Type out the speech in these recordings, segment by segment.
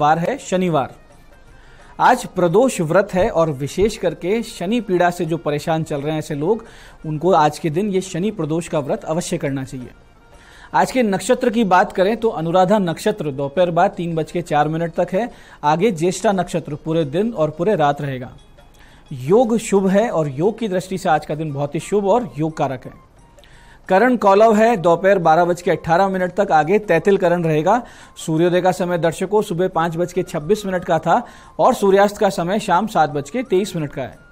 वार है शनिवार आज प्रदोष व्रत है और विशेष करके शनि पीड़ा से जो परेशान चल रहे हैं ऐसे लोग उनको आज के दिन ये शनि प्रदोष का व्रत अवश्य करना चाहिए आज के नक्षत्र की बात करें तो अनुराधा नक्षत्र दोपहर बाद तीन बज के चार मिनट तक है आगे ज्येष्ठा नक्षत्र पूरे दिन और पूरे रात रहेगा योग शुभ है और योग की दृष्टि से आज का दिन बहुत ही शुभ और योग कारक है करण कौलव है दोपहर बारह बज के अट्ठारह मिनट तक आगे तैतिल करण रहेगा सूर्योदय का समय दर्शकों सुबह पांच बज के छब्बीस मिनट का था और सूर्यास्त का समय शाम सात बज के तेईस मिनट का है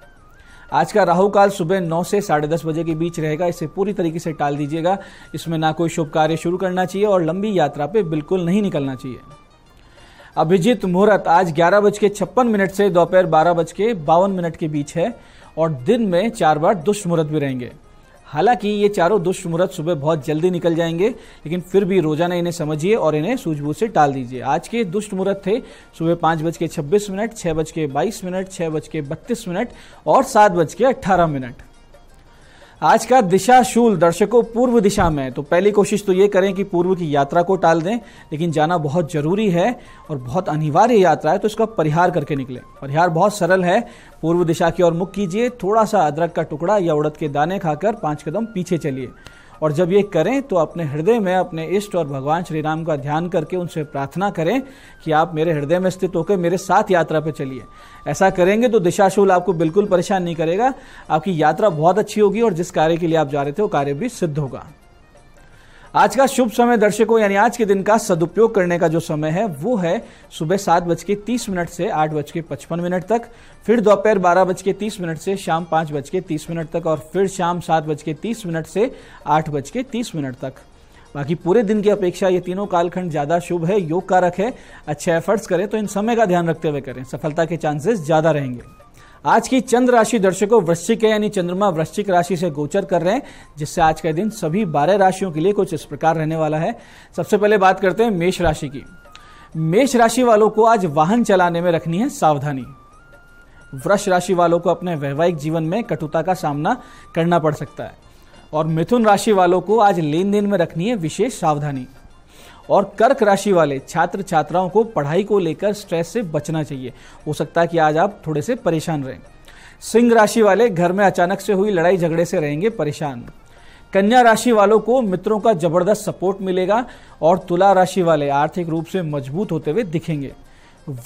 आज का राहु काल सुबह नौ से साढ़े दस बजे के बीच रहेगा इसे पूरी तरीके से टाल दीजिएगा इसमें ना कोई शुभ कार्य शुरू करना चाहिए और लंबी यात्रा पे बिल्कुल नहीं निकलना चाहिए अभिजीत मुहूर्त आज ग्यारह बज के छप्पन मिनट से दोपहर बारह बज के बावन मिनट के बीच है और दिन में चार बार दुष्ट मुहूर्त भी रहेंगे हालांकि ये चारों दुष्ट मुहूर्त सुबह बहुत जल्दी निकल जाएंगे लेकिन फिर भी रोजाना इन्हें समझिए और इन्हें सूझबूझ से टाल दीजिए आज के दुष्ट मुहूर्त थे सुबह पाँच बज के छब्बीस मिनट छः बज के बाईस मिनट छः बज के बत्तीस मिनट और सात बज के अट्ठारह मिनट आज का दिशा शूल दर्शकों पूर्व दिशा में तो पहली कोशिश तो ये करें कि पूर्व की यात्रा को टाल दें लेकिन जाना बहुत ज़रूरी है और बहुत अनिवार्य यात्रा है तो इसका परिहार करके निकलें परिहार बहुत सरल है पूर्व दिशा की ओर मुख कीजिए थोड़ा सा अदरक का टुकड़ा या उड़द के दाने खाकर पाँच कदम पीछे चलिए और जब ये करें तो अपने हृदय में अपने इष्ट और भगवान श्री राम का ध्यान करके उनसे प्रार्थना करें कि आप मेरे हृदय में स्थित होकर मेरे साथ यात्रा पर चलिए ऐसा करेंगे तो दिशाशूल आपको बिल्कुल परेशान नहीं करेगा आपकी यात्रा बहुत अच्छी होगी और जिस कार्य के लिए आप जा रहे थे वो कार्य भी सिद्ध होगा आज का शुभ समय दर्शकों यानी आज के दिन का सदुपयोग करने का जो समय है वो है सुबह सात बज के तीस मिनट से आठ बज के पचपन मिनट तक फिर दोपहर बारह बज के तीस मिनट से शाम पाँच बज के तीस मिनट तक और फिर शाम सात बज के तीस मिनट से आठ बज के तीस मिनट तक बाकी पूरे दिन की अपेक्षा ये तीनों कालखंड ज्यादा शुभ है योग कारक है अच्छे एफर्ट्स करें तो इन समय का ध्यान रखते हुए करें सफलता के चांसेस ज्यादा रहेंगे आज की चंद्र राशि दर्शकों वृश्चिक है यानी चंद्रमा वृश्चिक राशि से गोचर कर रहे हैं जिससे आज का दिन सभी बारह राशियों के लिए कुछ इस प्रकार रहने वाला है सबसे पहले बात करते हैं मेष राशि की मेष राशि वालों को आज वाहन चलाने में रखनी है सावधानी वृक्ष राशि वालों को अपने वैवाहिक जीवन में कटुता का सामना करना पड़ सकता है और मिथुन राशि वालों को आज लेन देन में रखनी है विशेष सावधानी और कर्क राशि वाले छात्र छात्राओं को पढ़ाई को लेकर स्ट्रेस से बचना चाहिए हो सकता है कि आज आप थोड़े से परेशान रहें सिंह राशि वाले घर में अचानक से हुई लड़ाई झगड़े से रहेंगे परेशान कन्या राशि वालों को मित्रों का जबरदस्त सपोर्ट मिलेगा और तुला राशि वाले आर्थिक रूप से मजबूत होते हुए दिखेंगे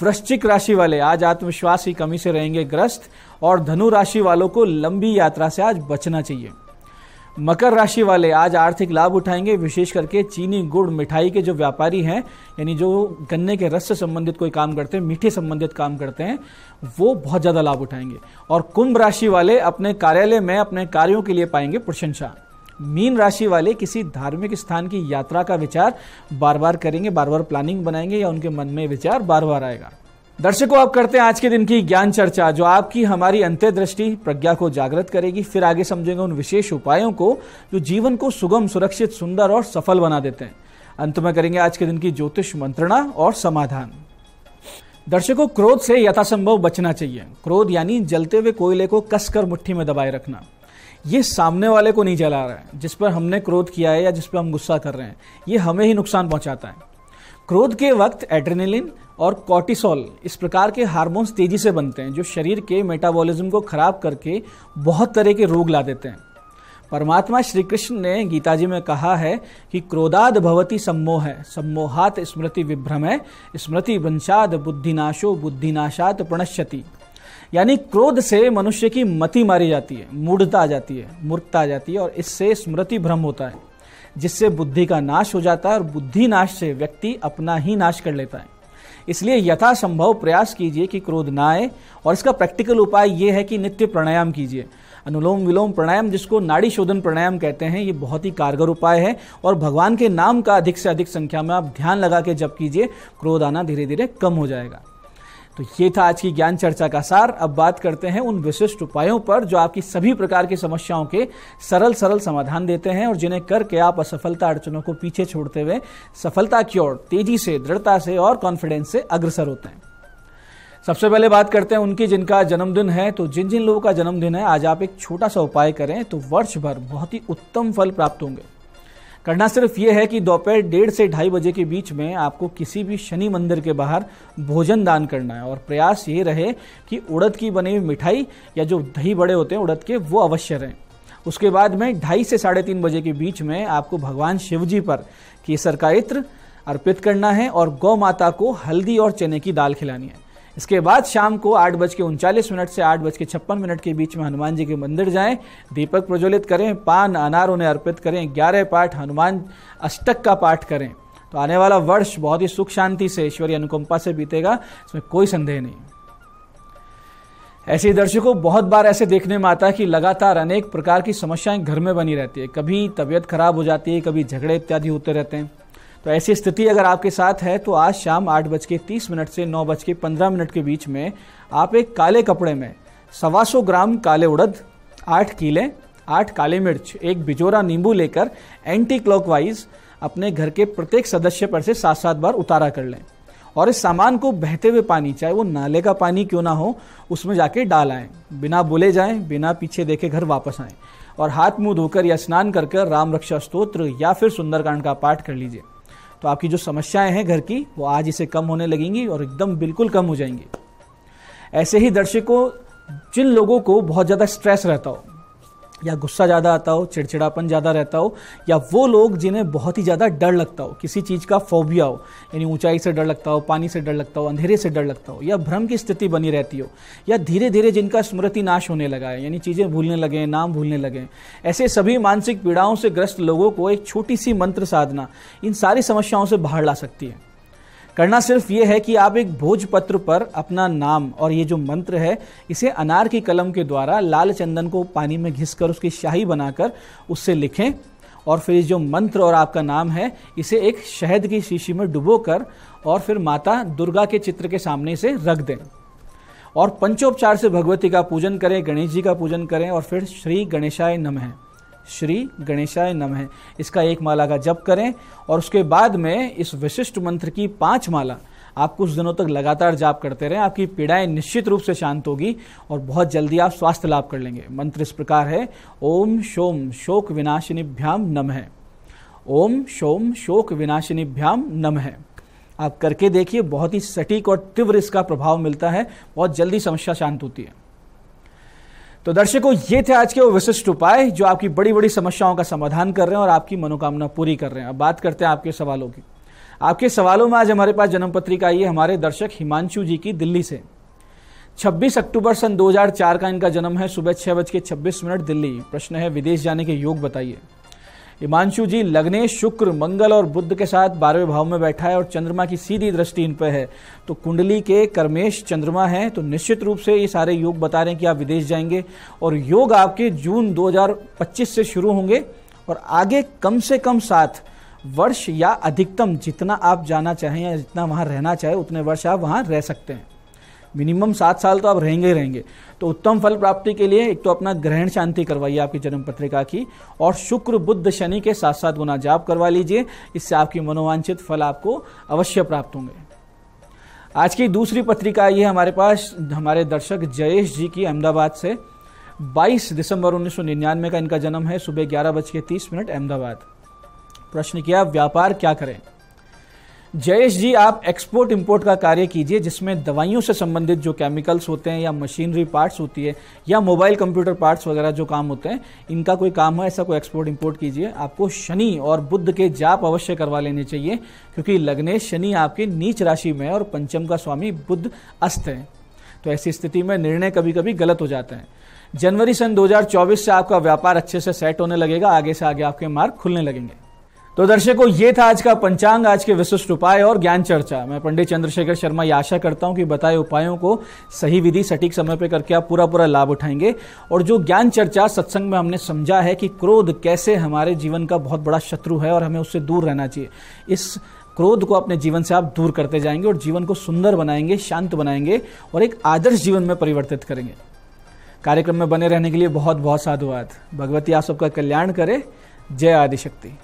वृश्चिक राशि वाले आज आत्मविश्वास की कमी से रहेंगे ग्रस्त और धनु राशि वालों को लंबी यात्रा से आज बचना चाहिए मकर राशि वाले आज आर्थिक लाभ उठाएंगे विशेष करके चीनी गुड़ मिठाई के जो व्यापारी हैं यानी जो गन्ने के रस से संबंधित कोई काम करते हैं मीठे संबंधित काम करते हैं वो बहुत ज़्यादा लाभ उठाएंगे और कुंभ राशि वाले अपने कार्यालय में अपने कार्यों के लिए पाएंगे प्रशंसा मीन राशि वाले किसी धार्मिक स्थान की यात्रा का विचार बार बार करेंगे बार बार प्लानिंग बनाएंगे या उनके मन में विचार बार बार आएगा दर्शकों आप करते हैं आज के दिन की ज्ञान चर्चा जो आपकी हमारी अंत्यदृष्टि प्रज्ञा को जागृत करेगी फिर आगे समझेंगे उन विशेष उपायों को जो जीवन को सुगम सुरक्षित सुंदर और सफल बना देते हैं अंत में करेंगे आज के दिन की ज्योतिष मंत्रणा और समाधान दर्शकों क्रोध से यथासंभव बचना चाहिए क्रोध यानी जलते हुए कोयले को कसकर मुट्ठी में दबाए रखना ये सामने वाले को नहीं जला रहा है जिस पर हमने क्रोध किया है या जिस पर हम गुस्सा कर रहे हैं ये हमें ही नुकसान पहुंचाता है क्रोध के वक्त एड्रेनलिन और कॉर्टिसोल इस प्रकार के हार्मोन्स तेजी से बनते हैं जो शरीर के मेटाबॉलिज्म को खराब करके बहुत तरह के रोग ला देते हैं परमात्मा श्री कृष्ण ने गीता जी में कहा है कि क्रोधाद भवती सम्मोह है सम्मोहात स्मृति विभ्रम है स्मृति वंशाद बुद्धिनाशो बुद्धिनाशात प्रणश्यति यानी क्रोध से मनुष्य की मति मारी जाती है मूढ़ता आ जाती है मूर्खता आ जाती है और इससे स्मृति भ्रम होता है जिससे बुद्धि का नाश हो जाता है और बुद्धि नाश से व्यक्ति अपना ही नाश कर लेता है इसलिए यथासंभव प्रयास कीजिए कि क्रोध ना आए और इसका प्रैक्टिकल उपाय ये है कि नित्य प्राणायाम कीजिए अनुलोम विलोम प्राणायाम जिसको नाड़ी शोधन प्राणायाम कहते हैं ये बहुत ही कारगर उपाय है और भगवान के नाम का अधिक से अधिक संख्या में आप ध्यान लगा के जब कीजिए क्रोध आना धीरे धीरे कम हो जाएगा तो ये था आज की ज्ञान चर्चा का सार अब बात करते हैं उन विशिष्ट उपायों पर जो आपकी सभी प्रकार की समस्याओं के सरल सरल समाधान देते हैं और जिन्हें करके आप असफलता अड़चनों को पीछे छोड़ते हुए सफलता की ओर तेजी से दृढ़ता से और कॉन्फिडेंस से अग्रसर होते हैं सबसे पहले बात करते हैं उनकी जिनका जन्मदिन है तो जिन जिन लोगों का जन्मदिन है आज आप एक छोटा सा उपाय करें तो वर्ष भर बहुत ही उत्तम फल प्राप्त होंगे करना सिर्फ ये है कि दोपहर डेढ़ से ढाई बजे के बीच में आपको किसी भी शनि मंदिर के बाहर भोजन दान करना है और प्रयास ये रहे कि उड़द की बनी हुई मिठाई या जो दही बड़े होते हैं उड़द के वो अवश्य रहें उसके बाद में ढाई से साढ़े तीन बजे के बीच में आपको भगवान शिव जी पर केसर का इत्र अर्पित करना है और गौ माता को हल्दी और चने की दाल खिलानी है इसके बाद शाम को आठ बज के उनचालीस मिनट से आठ बज के छप्पन मिनट के बीच में हनुमान जी के मंदिर जाएं दीपक प्रज्वलित करें पान अनार उन्हें अर्पित करें ग्यारह पाठ हनुमान अष्टक का पाठ करें तो आने वाला वर्ष बहुत ही सुख शांति से ईश्वरीय अनुकंपा से बीतेगा इसमें कोई संदेह नहीं ऐसे दर्शकों बहुत बार ऐसे देखने में आता है कि लगातार अनेक प्रकार की समस्याएं घर में बनी रहती है कभी तबीयत खराब हो जाती है कभी झगड़े इत्यादि होते रहते हैं तो ऐसी स्थिति अगर आपके साथ है तो आज शाम आठ बज के तीस मिनट से नौ बज के पंद्रह मिनट के बीच में आप एक काले कपड़े में सवा सौ ग्राम काले उड़द आठ कीले आठ काले मिर्च एक बिजोरा नींबू लेकर एंटी क्लॉकवाइज अपने घर के प्रत्येक सदस्य पर से सात सात बार उतारा कर लें और इस सामान को बहते हुए पानी चाहे वो नाले का पानी क्यों ना हो उसमें जाके डाल आएँ बिना बोले जाएं बिना पीछे देखे घर वापस आएँ और हाथ मुंह धोकर या स्नान करके कर राम रक्षा स्त्रोत्र या फिर सुंदरकांड का पाठ कर लीजिए तो आपकी जो समस्याएं हैं घर की वो आज इसे कम होने लगेंगी और एकदम बिल्कुल कम हो जाएंगी ऐसे ही दर्शकों जिन लोगों को बहुत ज़्यादा स्ट्रेस रहता हो या गुस्सा ज़्यादा आता हो चिड़चिड़ापन ज़्यादा रहता हो या वो लोग जिन्हें बहुत ही ज़्यादा डर लगता हो किसी चीज़ का फोबिया हो यानी ऊंचाई से डर लगता हो पानी से डर लगता हो अंधेरे से डर लगता हो या भ्रम की स्थिति बनी रहती हो या धीरे धीरे जिनका स्मृति नाश होने लगा है यानी चीज़ें भूलने लगे नाम भूलने लगे ऐसे सभी मानसिक पीड़ाओं से ग्रस्त लोगों को एक छोटी सी मंत्र साधना इन सारी समस्याओं से बाहर ला सकती है करना सिर्फ ये है कि आप एक भोजपत्र पर अपना नाम और ये जो मंत्र है इसे अनार की कलम के द्वारा लाल चंदन को पानी में घिसकर उसकी शाही बनाकर उससे लिखें और फिर जो मंत्र और आपका नाम है इसे एक शहद की शीशी में डुबोकर और फिर माता दुर्गा के चित्र के सामने इसे रख दें और पंचोपचार से भगवती का पूजन करें गणेश जी का पूजन करें और फिर श्री गणेशाय नमः श्री गणेशाय नम है इसका एक माला का जप करें और उसके बाद में इस विशिष्ट मंत्र की पांच माला आप कुछ दिनों तक लगातार जाप करते रहें आपकी पीड़ाएं निश्चित रूप से शांत होगी और बहुत जल्दी आप स्वास्थ्य लाभ कर लेंगे मंत्र इस प्रकार है ओम शोम शोक विनाशिनीभ्याम नम है ओम शोम शोक विनाशिनीभ्याम नम है आप करके देखिए बहुत ही सटीक और तीव्र इसका प्रभाव मिलता है बहुत जल्दी समस्या शांत होती है तो दर्शकों ये थे आज के वो विशिष्ट उपाय जो आपकी बड़ी बड़ी समस्याओं का समाधान कर रहे हैं और आपकी मनोकामना पूरी कर रहे हैं अब बात करते हैं आपके सवालों की आपके सवालों में आज हमारे पास जन्म पत्रिका आई है हमारे दर्शक हिमांशु जी की दिल्ली से 26 अक्टूबर सन 2004 का इनका जन्म है सुबह छह बज के छब्बीस मिनट दिल्ली प्रश्न है विदेश जाने के योग बताइए हिमांशु जी लगने शुक्र मंगल और बुद्ध के साथ बारहवें भाव में बैठा है और चंद्रमा की सीधी दृष्टि इन पर है तो कुंडली के कर्मेश चंद्रमा है तो निश्चित रूप से ये सारे योग बता रहे हैं कि आप विदेश जाएंगे और योग आपके जून 2025 से शुरू होंगे और आगे कम से कम सात वर्ष या अधिकतम जितना आप जाना चाहें या जितना वहाँ रहना चाहें उतने वर्ष आप वहाँ रह सकते हैं मिनिमम सात साल तो आप रहेंगे ही रहेंगे तो उत्तम फल प्राप्ति के लिए एक तो अपना ग्रहण शांति करवाइए आपकी जन्म पत्रिका की और शुक्र बुद्ध शनि के साथ साथ गुना जाप करवा लीजिए इससे आपकी मनोवांछित फल आपको अवश्य प्राप्त होंगे आज की दूसरी पत्रिका ये हमारे पास हमारे दर्शक जयेश जी की अहमदाबाद से 22 दिसंबर 1999 का इनका जन्म है सुबह ग्यारह बज के तीस मिनट अहमदाबाद प्रश्न किया व्यापार क्या करें जयेश जी आप एक्सपोर्ट इंपोर्ट का कार्य कीजिए जिसमें दवाइयों से संबंधित जो केमिकल्स होते हैं या मशीनरी पार्ट्स होती है या मोबाइल कंप्यूटर पार्ट्स वगैरह जो काम होते हैं इनका कोई काम हो ऐसा कोई एक्सपोर्ट इंपोर्ट कीजिए आपको शनि और बुद्ध के जाप अवश्य करवा लेने चाहिए क्योंकि लगने शनि आपकी नीच राशि में है और पंचम का स्वामी बुद्ध अस्त है तो ऐसी स्थिति में निर्णय कभी कभी गलत हो जाते हैं जनवरी सन 2024 से आपका व्यापार अच्छे से सेट होने लगेगा आगे से आगे आपके मार्ग खुलने लगेंगे तो दर्शकों ये था आज का पंचांग आज के विशिष्ट उपाय और ज्ञान चर्चा मैं पंडित चंद्रशेखर शर्मा ये आशा करता हूँ कि बताए उपायों को सही विधि सटीक समय पर करके आप पूरा पूरा लाभ उठाएंगे और जो ज्ञान चर्चा सत्संग में हमने समझा है कि क्रोध कैसे हमारे जीवन का बहुत बड़ा शत्रु है और हमें उससे दूर रहना चाहिए इस क्रोध को अपने जीवन से आप दूर करते जाएंगे और जीवन को सुंदर बनाएंगे शांत बनाएंगे और एक आदर्श जीवन में परिवर्तित करेंगे कार्यक्रम में बने रहने के लिए बहुत बहुत साधुवाद भगवती आप सबका कल्याण करे जय आदिशक्ति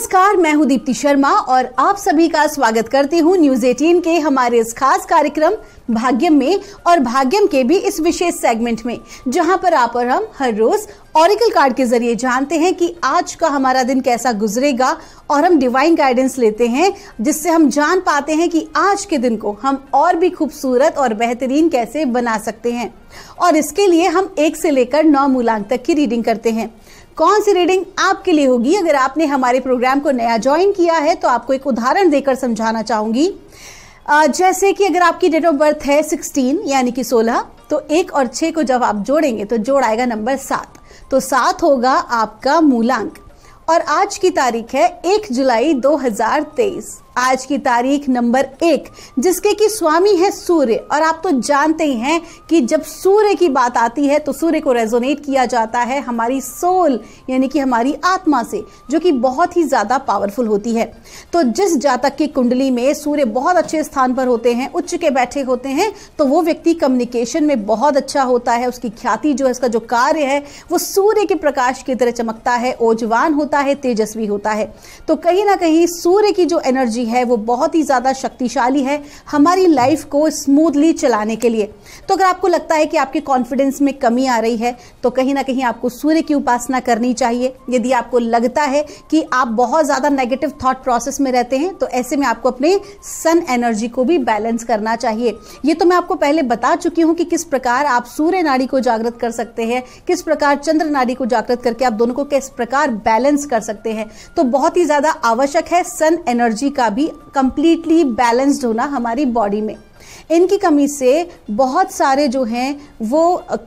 नमस्कार मैं हूं दीप्ति शर्मा और आप सभी का स्वागत करती हूं न्यूज 18 के हमारे इस खास कार्यक्रम भाग्यम में और भाग्यम के भी इस विशेष सेगमेंट में जहां पर आप और हम हर रोज ऑरिकल कार्ड के जरिए जानते हैं कि आज का हमारा दिन कैसा गुजरेगा और हम डिवाइन गाइडेंस लेते हैं जिससे हम जान पाते हैं कि आज के दिन को हम और भी खूबसूरत और बेहतरीन कैसे बना सकते हैं और इसके लिए हम एक से लेकर नौ मूलांक तक की रीडिंग करते हैं कौन सी रीडिंग आपके लिए होगी अगर आपने हमारे प्रोग्राम को नया ज्वाइन किया है तो आपको एक उदाहरण देकर समझाना चाहूंगी जैसे कि अगर आपकी डेट ऑफ बर्थ है 16 यानी कि 16 तो एक और छः को जब आप जोड़ेंगे तो जोड़ आएगा नंबर सात तो सात होगा आपका मूलांक और आज की तारीख है एक जुलाई 2023 आज की तारीख नंबर एक जिसके कि स्वामी है सूर्य और आप तो जानते ही हैं कि जब सूर्य की बात आती है तो सूर्य को रेजोनेट किया जाता है हमारी सोल यानी कि हमारी आत्मा से जो कि बहुत ही ज़्यादा पावरफुल होती है तो जिस जातक की कुंडली में सूर्य बहुत अच्छे स्थान पर होते हैं उच्च के बैठे होते हैं तो वो व्यक्ति कम्युनिकेशन में बहुत अच्छा होता है उसकी ख्याति जो है उसका जो कार्य है वो सूर्य के प्रकाश की तरह चमकता है ओजवान होता है तेजस्वी होता है तो कहीं ना कहीं सूर्य की जो एनर्जी है वो बहुत ही ज़्यादा शक्तिशाली है हमारी लाइफ को स्मूथली चलाने के लिए तो अगर आपको लगता है कि आपके कॉन्फिडेंस में कमी आ रही है तो कहीं ना कहीं आपको सूर्य की उपासना करनी चाहिए यदि आपको लगता है कि आप बहुत ज़्यादा नेगेटिव थाट प्रोसेस में रहते हैं तो ऐसे में आपको अपने सन एनर्जी को भी बैलेंस करना चाहिए ये तो मैं आपको पहले बता चुकी हूँ कि किस प्रकार आप सूर्य नाड़ी को जागृत कर सकते हैं किस प्रकार चंद्र नाड़ी को जागृत करके आप दोनों को किस प्रकार बैलेंस कर सकते हैं तो बहुत ही ज़्यादा आवश्यक है सन एनर्जी का भी भी कम्प्लीटली बैलेंस्ड होना हमारी बॉडी में इनकी कमी से बहुत सारे जो हैं वो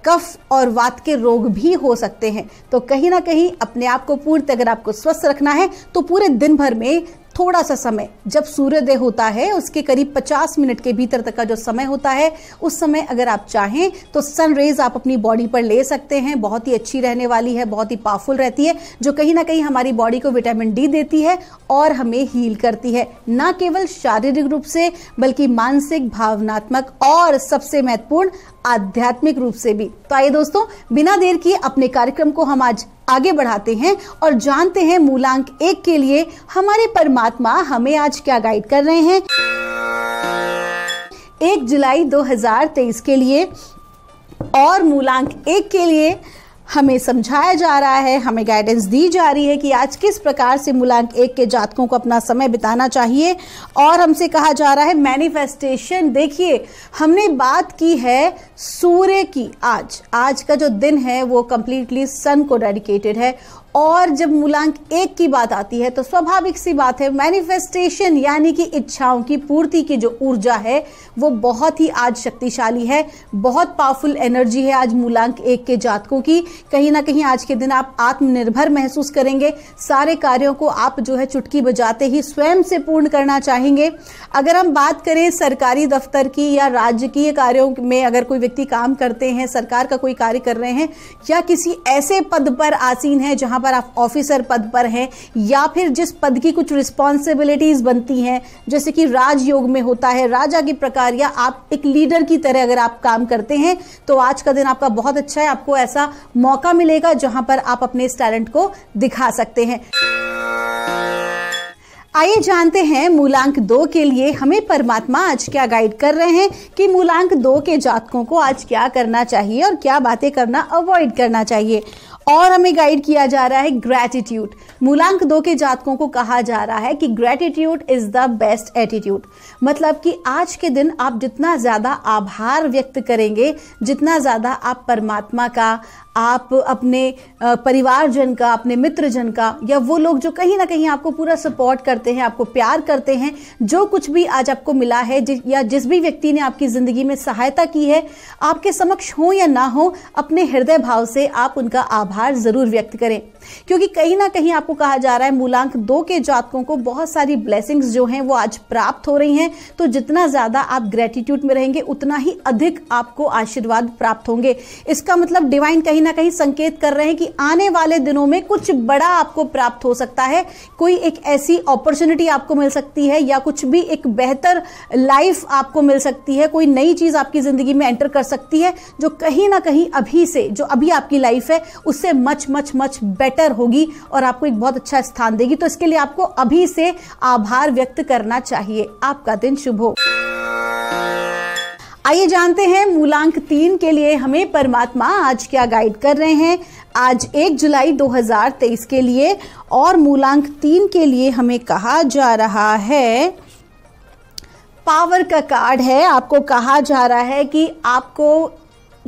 कफ और वात के रोग भी हो सकते हैं तो कहीं ना कहीं अपने आप को पूर्ति अगर आपको स्वस्थ रखना है तो पूरे दिन भर में थोड़ा सा समय जब सूर्योदय होता है उसके करीब 50 मिनट के भीतर तक का जो समय होता है उस समय अगर आप चाहें तो सन रेज आप अपनी बॉडी पर ले सकते हैं बहुत ही अच्छी रहने वाली है बहुत ही पावरफुल रहती है जो कहीं ना कहीं हमारी बॉडी को विटामिन डी देती है और हमें हील करती है ना केवल शारीरिक रूप से बल्कि मानसिक भावनात्मक और सबसे महत्वपूर्ण आध्यात्मिक रूप से भी तो आइए दोस्तों बिना देर किए अपने कार्यक्रम को हम आज आगे बढ़ाते हैं और जानते हैं मूलांक एक के लिए हमारे परमात्मा हमें आज क्या गाइड कर रहे हैं एक जुलाई 2023 के लिए और मूलांक एक के लिए हमें समझाया जा रहा है हमें गाइडेंस दी जा रही है कि आज किस प्रकार से मूलांक एक के जातकों को अपना समय बिताना चाहिए और हमसे कहा जा रहा है मैनिफेस्टेशन देखिए हमने बात की है सूर्य की आज आज का जो दिन है वो कम्प्लीटली सन को डेडिकेटेड है और जब मूलांक एक की बात आती है तो स्वाभाविक सी बात है मैनिफेस्टेशन यानी कि इच्छाओं की पूर्ति की जो ऊर्जा है वो बहुत ही आज शक्तिशाली है बहुत पावरफुल एनर्जी है आज मूलांक एक के जातकों की कहीं ना कहीं आज के दिन आप आत्मनिर्भर महसूस करेंगे सारे कार्यों को आप जो है चुटकी बजाते ही स्वयं से पूर्ण करना चाहेंगे अगर हम बात करें सरकारी दफ्तर की या राजकीय कार्यों में अगर कोई व्यक्ति काम करते हैं सरकार का कोई कार्य कर रहे हैं या किसी ऐसे पद पर आसीन है जहां पर आप ऑफिसर पद पर हैं या फिर जिस पद की कुछ रिस्पॉन्सिबिलिटीज बनती हैं जैसे कि राजयोग में होता है राजा की प्रकार या आप एक लीडर की तरह अगर आप काम करते हैं तो आज का दिन आपका बहुत अच्छा है आपको ऐसा मौका मिलेगा जहां पर आप अपने इस टैलेंट को दिखा सकते हैं आइए जानते हैं मूलांक दो के लिए हमें परमात्मा आज क्या गाइड कर रहे हैं कि मूलांक दो के जातकों को आज क्या करना चाहिए और क्या बातें करना अवॉइड करना चाहिए और हमें गाइड किया जा रहा है ग्रेटिट्यूड मूलांक दो के जातकों को कहा जा रहा है कि gratitude is the best attitude मतलब कि आज के दिन आप जितना ज़्यादा आभार व्यक्त करेंगे जितना ज़्यादा आप परमात्मा का आप अपने परिवारजन का अपने मित्रजन का या वो लोग जो कहीं ना कहीं आपको पूरा सपोर्ट करते हैं आपको प्यार करते हैं जो कुछ भी आज आपको मिला है जि, या जिस भी व्यक्ति ने आपकी ज़िंदगी में सहायता की है आपके समक्ष हो या ना हो अपने हृदय भाव से आप उनका आभार ज़रूर व्यक्त करें क्योंकि कहीं ना कहीं आपको कहा जा रहा है मूलांक दो के जातकों को बहुत सारी ब्लेसिंग्स जो हैं वो आज प्राप्त हो रही हैं तो जितना ज़्यादा आप ग्रेटिट्यूड में रहेंगे उतना ही अधिक आपको आशीर्वाद प्राप्त होंगे इसका मतलब डिवाइन कहीं ना कहीं संकेत कर रहे हैं कि आने वाले दिनों में कुछ बड़ा आपको प्राप्त हो सकता है कोई एक ऐसी अपॉर्चुनिटी आपको मिल सकती है या कुछ भी एक बेहतर लाइफ आपको मिल सकती है कोई नई चीज़ आपकी ज़िंदगी में एंटर कर सकती है जो कहीं ना कहीं अभी से जो अभी आपकी लाइफ है उससे much much much better better होगी और आपको एक बहुत अच्छा स्थान देगी तो इसके लिए आपको अभी से आभार व्यक्त करना चाहिए आपका दिन शुभ हो आइए जानते हैं मूलांक तीन के लिए हमें परमात्मा आज क्या गाइड कर रहे हैं आज एक जुलाई 2023 के लिए और मूलांक तीन के लिए हमें कहा जा रहा है पावर का कार्ड है आपको कहा जा रहा है कि आपको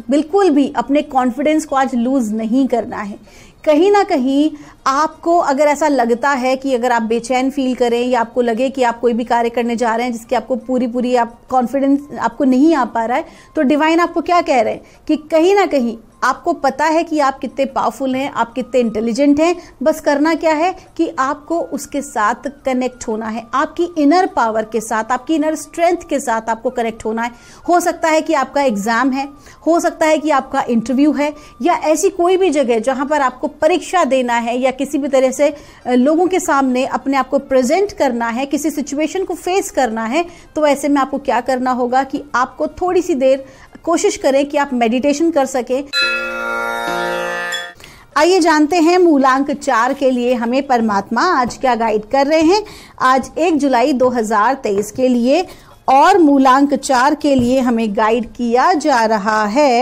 बिल्कुल भी अपने कॉन्फिडेंस को आज लूज नहीं करना है कहीं ना कहीं आपको अगर ऐसा लगता है कि अगर आप बेचैन फील करें या आपको लगे कि आप कोई भी कार्य करने जा रहे हैं जिसकी आपको पूरी पूरी आप कॉन्फिडेंस आपको नहीं आ पा रहा है तो डिवाइन आपको क्या कह रहे हैं कि कहीं ना कहीं आपको पता है कि आप कितने पावरफुल हैं आप कितने इंटेलिजेंट हैं बस करना क्या है कि आपको उसके साथ कनेक्ट होना है आपकी इनर पावर के साथ आपकी इनर स्ट्रेंथ के साथ आपको कनेक्ट होना है हो सकता है कि आपका एग्ज़ाम है हो सकता है कि आपका इंटरव्यू है या ऐसी कोई भी जगह जहाँ पर आपको परीक्षा देना है या किसी भी तरह से लोगों के सामने अपने आप को प्रेजेंट करना है किसी सिचुएशन को फेस करना है तो ऐसे में आपको क्या करना होगा कि आपको थोड़ी सी देर कोशिश करें कि आप मेडिटेशन कर सकें आइए जानते हैं मूलांक चार के लिए हमें परमात्मा आज क्या गाइड कर रहे हैं आज एक जुलाई 2023 के लिए और मूलांक चार के लिए हमें गाइड किया जा रहा है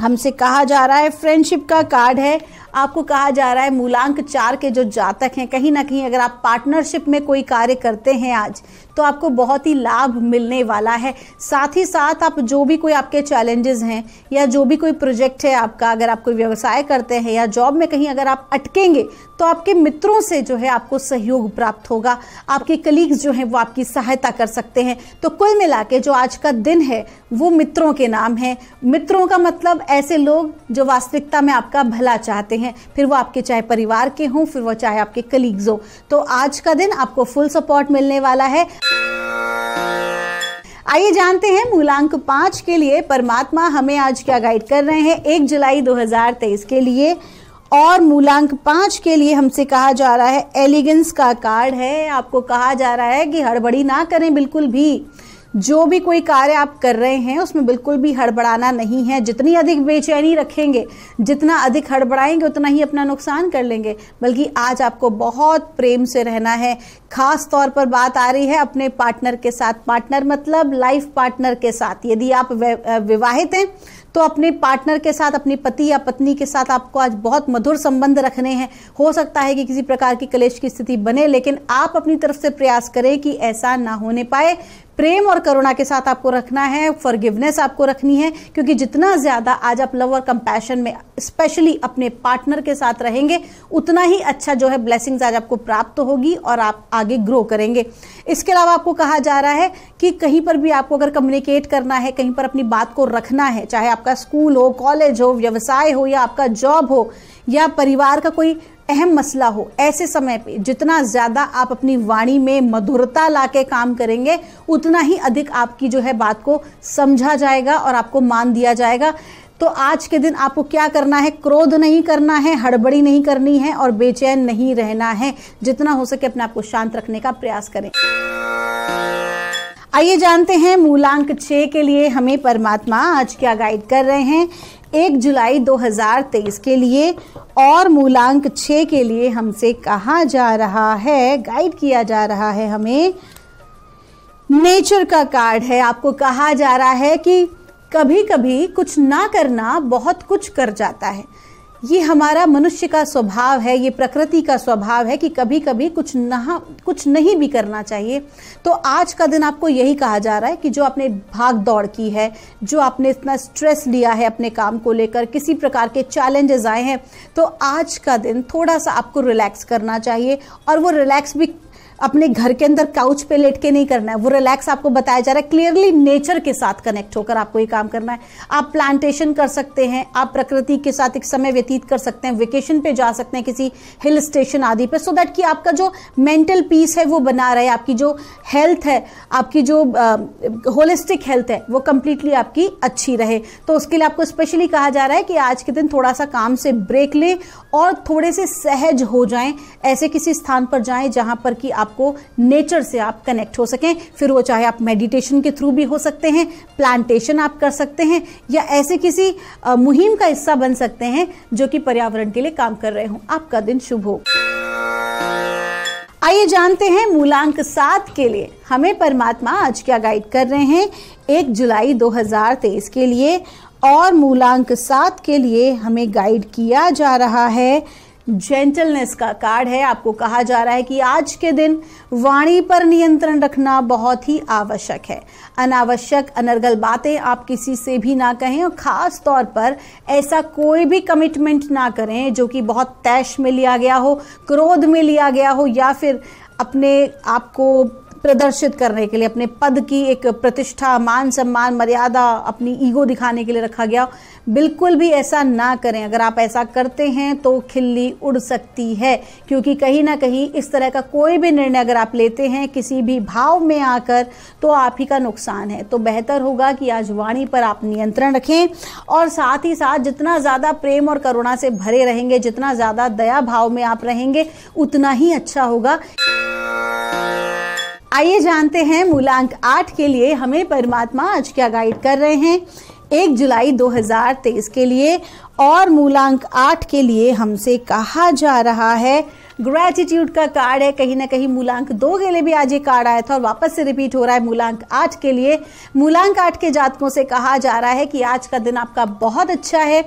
हमसे कहा जा रहा है फ्रेंडशिप का कार्ड है आपको कहा जा रहा है मूलांक चार के जो जातक हैं कहीं ना कहीं अगर आप पार्टनरशिप में कोई कार्य करते हैं आज तो आपको बहुत ही लाभ मिलने वाला है साथ ही साथ आप जो भी कोई आपके चैलेंजेस हैं या जो भी कोई प्रोजेक्ट है आपका अगर आप कोई व्यवसाय करते हैं या जॉब में कहीं अगर आप अटकेंगे तो आपके मित्रों से जो है आपको सहयोग प्राप्त होगा आपके कलीग्स जो हैं वो आपकी सहायता कर सकते हैं तो कुल मिला के जो आज का दिन है वो मित्रों के नाम है मित्रों का मतलब ऐसे लोग जो वास्तविकता में आपका भला चाहते हैं हैं फिर वो आपके चाहे परिवार के हों फिर वो चाहे आपके कलीग्स हों तो आज का दिन आपको फुल सपोर्ट मिलने वाला है आइए जानते हैं मूलांक पांच के लिए परमात्मा हमें आज क्या गाइड कर रहे हैं एक जुलाई 2023 के लिए और मूलांक पांच के लिए हमसे कहा जा रहा है एलिगेंस का कार्ड है आपको कहा जा रहा है कि हड़बड़ी ना करें बिल्कुल भी जो भी कोई कार्य आप कर रहे हैं उसमें बिल्कुल भी हड़बड़ाना नहीं है जितनी अधिक बेचैनी रखेंगे जितना अधिक हड़बड़ाएंगे उतना ही अपना नुकसान कर लेंगे बल्कि आज आपको बहुत प्रेम से रहना है खास तौर पर बात आ रही है अपने पार्टनर के साथ पार्टनर मतलब लाइफ पार्टनर के साथ यदि आप विवाहित हैं तो अपने पार्टनर के साथ अपने पति या पत्नी के साथ आपको आज बहुत मधुर संबंध रखने हैं हो सकता है कि किसी प्रकार की कलेश की स्थिति बने लेकिन आप अपनी तरफ से प्रयास करें कि ऐसा ना होने पाए प्रेम और करुणा के साथ आपको रखना है फॉरगिवनेस आपको रखनी है क्योंकि जितना ज़्यादा आज आप लव और कंपैशन में स्पेशली अपने पार्टनर के साथ रहेंगे उतना ही अच्छा जो है ब्लेसिंग्स आज आपको प्राप्त होगी और आप आगे ग्रो करेंगे इसके अलावा आपको कहा जा रहा है कि कहीं पर भी आपको अगर कम्युनिकेट करना है कहीं पर अपनी बात को रखना है चाहे आप आपका स्कूल हो कॉलेज हो व्यवसाय हो या आपका जॉब हो या परिवार का कोई अहम मसला हो ऐसे समय पे जितना ज़्यादा आप अपनी वाणी में मधुरता ला के काम करेंगे उतना ही अधिक आपकी जो है बात को समझा जाएगा और आपको मान दिया जाएगा तो आज के दिन आपको क्या करना है क्रोध नहीं करना है हड़बड़ी नहीं करनी है और बेचैन नहीं रहना है जितना हो सके अपने आप को शांत रखने का प्रयास करें आइए जानते हैं मूलांक छः के लिए हमें परमात्मा आज क्या गाइड कर रहे हैं एक जुलाई 2023 के लिए और मूलांक छः के लिए हमसे कहा जा रहा है गाइड किया जा रहा है हमें नेचर का कार्ड है आपको कहा जा रहा है कि कभी कभी कुछ ना करना बहुत कुछ कर जाता है ये हमारा मनुष्य का स्वभाव है ये प्रकृति का स्वभाव है कि कभी कभी कुछ नहा कुछ नहीं भी करना चाहिए तो आज का दिन आपको यही कहा जा रहा है कि जो आपने भाग दौड़ की है जो आपने इतना स्ट्रेस लिया है अपने काम को लेकर किसी प्रकार के चैलेंजेस आए हैं तो आज का दिन थोड़ा सा आपको रिलैक्स करना चाहिए और वो रिलैक्स भी अपने घर के अंदर काउच पे लेट के नहीं करना है वो रिलैक्स आपको बताया जा रहा है क्लियरली नेचर के साथ कनेक्ट होकर आपको ये काम करना है आप प्लांटेशन कर सकते हैं आप प्रकृति के साथ एक समय व्यतीत कर सकते हैं वेकेशन पे जा सकते हैं किसी हिल स्टेशन आदि पे सो दैट कि आपका जो मेंटल पीस है वो बना रहे आपकी जो हेल्थ है आपकी जो होलिस्टिक हेल्थ है वो कंप्लीटली आपकी अच्छी रहे तो उसके लिए आपको स्पेशली कहा जा रहा है कि आज के दिन थोड़ा सा काम से ब्रेक लें और थोड़े से सहज हो जाएं ऐसे किसी स्थान पर जाएं जहां पर कि आप आपको नेचर से आप कनेक्ट हो सकें फिर वो चाहे आप मेडिटेशन के थ्रू भी हो सकते हैं प्लांटेशन आप कर सकते हैं या ऐसे किसी मुहिम का हिस्सा बन सकते हैं जो कि पर्यावरण के लिए काम कर रहे हों आपका दिन शुभ हो आइए जानते हैं मूलांक सात के लिए हमें परमात्मा आज क्या गाइड कर रहे हैं एक जुलाई 2023 के लिए और मूलांक सात के लिए हमें गाइड किया जा रहा है जेंटलनेस का कार्ड है आपको कहा जा रहा है कि आज के दिन वाणी पर नियंत्रण रखना बहुत ही आवश्यक है अनावश्यक अनर्गल बातें आप किसी से भी ना कहें और ख़ास तौर पर ऐसा कोई भी कमिटमेंट ना करें जो कि बहुत तैश में लिया गया हो क्रोध में लिया गया हो या फिर अपने आप को प्रदर्शित करने के लिए अपने पद की एक प्रतिष्ठा मान सम्मान मर्यादा अपनी ईगो दिखाने के लिए रखा गया बिल्कुल भी ऐसा ना करें अगर आप ऐसा करते हैं तो खिल्ली उड़ सकती है क्योंकि कहीं ना कहीं इस तरह का कोई भी निर्णय अगर आप लेते हैं किसी भी भाव में आकर तो आप ही का नुकसान है तो बेहतर होगा कि आज वाणी पर आप नियंत्रण रखें और साथ ही साथ जितना ज़्यादा प्रेम और करुणा से भरे रहेंगे जितना ज़्यादा दया भाव में आप रहेंगे उतना ही अच्छा होगा आइए जानते हैं मूलांक आठ के लिए हमें परमात्मा आज क्या गाइड कर रहे हैं एक जुलाई 2023 के लिए और मूलांक आठ के लिए हमसे कहा जा रहा है ग्रेटिट्यूड का कार्ड है कहीं ना कहीं मूलांक दो के लिए भी आज ये कार्ड आया था और वापस से रिपीट हो रहा है मूलांक आठ के लिए मूलांक आठ के जातकों से कहा जा रहा है कि आज का दिन आपका बहुत अच्छा है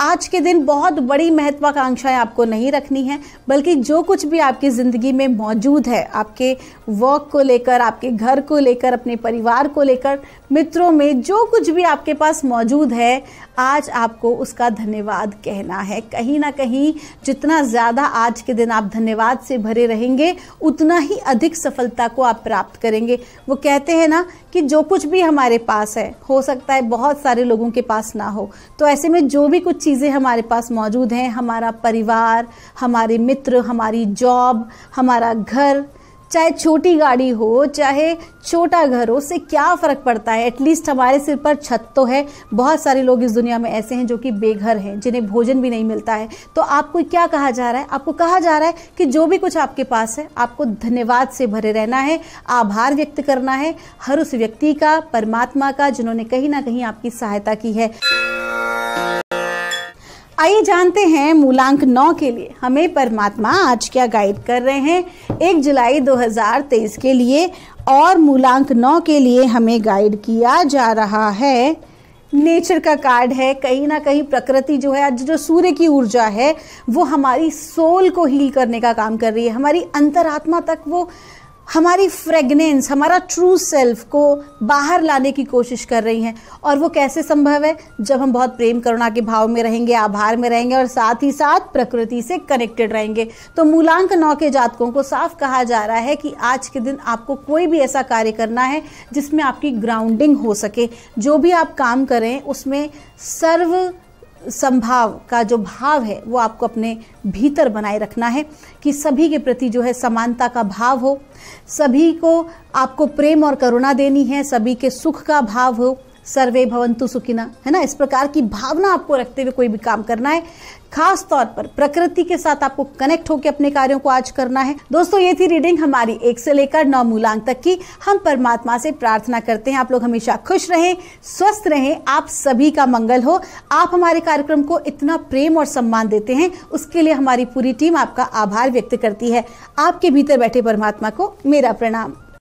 आज के दिन बहुत बड़ी महत्वाकांक्षाएं आपको नहीं रखनी है बल्कि जो कुछ भी आपकी ज़िंदगी में मौजूद है आपके वर्क को लेकर आपके घर को लेकर अपने परिवार को लेकर मित्रों में जो कुछ भी आपके पास मौजूद है आज आपको उसका धन्यवाद कहना है कहीं ना कहीं जितना ज़्यादा आज के दिन आप धन्यवाद से भरे रहेंगे उतना ही अधिक सफलता को आप प्राप्त करेंगे वो कहते हैं ना कि जो कुछ भी हमारे पास है हो सकता है बहुत सारे लोगों के पास ना हो तो ऐसे में जो भी कुछ चीज़ें हमारे पास मौजूद हैं हमारा परिवार हमारे मित्र हमारी जॉब हमारा घर चाहे छोटी गाड़ी हो चाहे छोटा घर हो उससे क्या फ़र्क पड़ता है एटलीस्ट हमारे सिर पर छत तो है बहुत सारे लोग इस दुनिया में ऐसे हैं जो कि बेघर हैं जिन्हें भोजन भी नहीं मिलता है तो आपको क्या कहा जा रहा है आपको कहा जा रहा है कि जो भी कुछ आपके पास है आपको धन्यवाद से भरे रहना है आभार व्यक्त करना है हर उस व्यक्ति का परमात्मा का जिन्होंने कहीं ना कहीं आपकी सहायता की है आइए जानते हैं मूलांक नौ के लिए हमें परमात्मा आज क्या गाइड कर रहे हैं एक जुलाई 2023 के लिए और मूलांक नौ के लिए हमें गाइड किया जा रहा है नेचर का कार्ड है कहीं ना कहीं प्रकृति जो है आज जो सूर्य की ऊर्जा है वो हमारी सोल को हील करने का काम कर रही है हमारी अंतरात्मा तक वो हमारी फ्रेगनेंस हमारा ट्रू सेल्फ को बाहर लाने की कोशिश कर रही हैं और वो कैसे संभव है जब हम बहुत प्रेम करुणा के भाव में रहेंगे आभार में रहेंगे और साथ ही साथ प्रकृति से कनेक्टेड रहेंगे तो मूलांक नौ के जातकों को साफ कहा जा रहा है कि आज के दिन आपको कोई भी ऐसा कार्य करना है जिसमें आपकी ग्राउंडिंग हो सके जो भी आप काम करें उसमें सर्व संभाव का जो भाव है वो आपको अपने भीतर बनाए रखना है कि सभी के प्रति जो है समानता का भाव हो सभी को आपको प्रेम और करुणा देनी है सभी के सुख का भाव हो सर्वे भवंतु सुखिना है ना इस प्रकार की भावना आपको रखते हुए कोई भी काम करना है खास तौर पर प्रकृति के साथ आपको कनेक्ट होकर अपने कार्यों को आज करना है दोस्तों ये थी रीडिंग हमारी एक से लेकर नौ मूलांक तक की हम परमात्मा से प्रार्थना करते हैं आप लोग हमेशा खुश रहें स्वस्थ रहें आप सभी का मंगल हो आप हमारे कार्यक्रम को इतना प्रेम और सम्मान देते हैं उसके लिए हमारी पूरी टीम आपका आभार व्यक्त करती है आपके भीतर बैठे परमात्मा को मेरा प्रणाम